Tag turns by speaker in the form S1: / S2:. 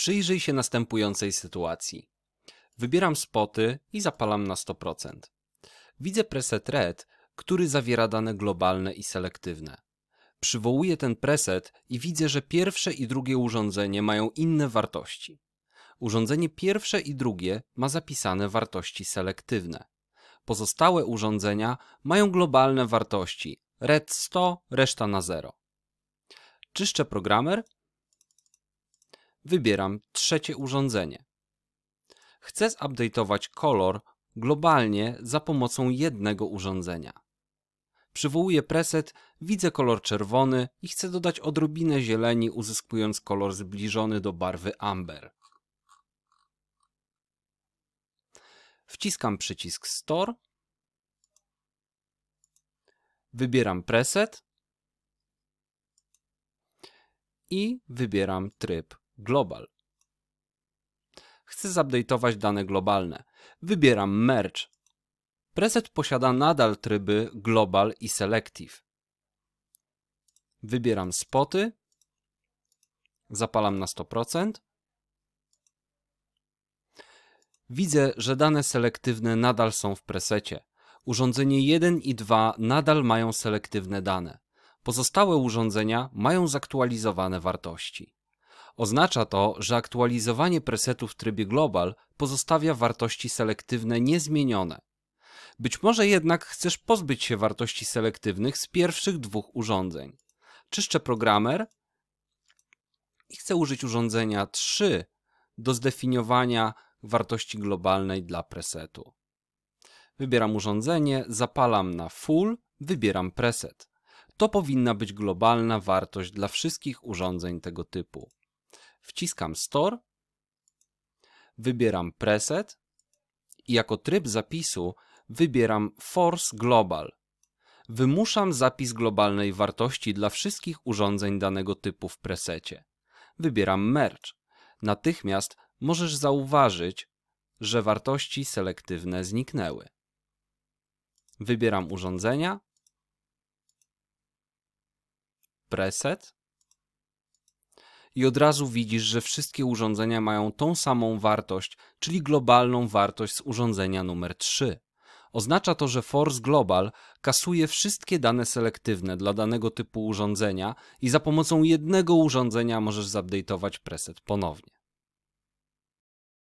S1: Przyjrzyj się następującej sytuacji. Wybieram spoty i zapalam na 100%. Widzę preset red, który zawiera dane globalne i selektywne. Przywołuję ten preset i widzę, że pierwsze i drugie urządzenie mają inne wartości. Urządzenie pierwsze i drugie ma zapisane wartości selektywne. Pozostałe urządzenia mają globalne wartości RED 100, reszta na 0. Czyszczę programer wybieram trzecie urządzenie. Chcę zupdate'ować kolor globalnie za pomocą jednego urządzenia. Przywołuję preset, widzę kolor czerwony i chcę dodać odrobinę zieleni, uzyskując kolor zbliżony do barwy amber. Wciskam przycisk Store, wybieram preset i wybieram tryb global. Chcę zupdate'ować dane globalne. Wybieram merge. Preset posiada nadal tryby global i selective. Wybieram spoty. Zapalam na 100%. Widzę, że dane selektywne nadal są w presecie. Urządzenie 1 i 2 nadal mają selektywne dane. Pozostałe urządzenia mają zaktualizowane wartości. Oznacza to, że aktualizowanie presetu w trybie global pozostawia wartości selektywne niezmienione. Być może jednak chcesz pozbyć się wartości selektywnych z pierwszych dwóch urządzeń. Czyszczę programer i chcę użyć urządzenia 3 do zdefiniowania wartości globalnej dla presetu. Wybieram urządzenie, zapalam na full, wybieram preset. To powinna być globalna wartość dla wszystkich urządzeń tego typu. Wciskam Store, wybieram preset i jako tryb zapisu wybieram Force Global. Wymuszam zapis globalnej wartości dla wszystkich urządzeń danego typu w presecie. Wybieram Merge. Natychmiast możesz zauważyć, że wartości selektywne zniknęły. Wybieram urządzenia, preset, i od razu widzisz, że wszystkie urządzenia mają tą samą wartość, czyli globalną wartość z urządzenia numer 3. Oznacza to, że Force Global kasuje wszystkie dane selektywne dla danego typu urządzenia i za pomocą jednego urządzenia możesz zupdate'ować preset ponownie.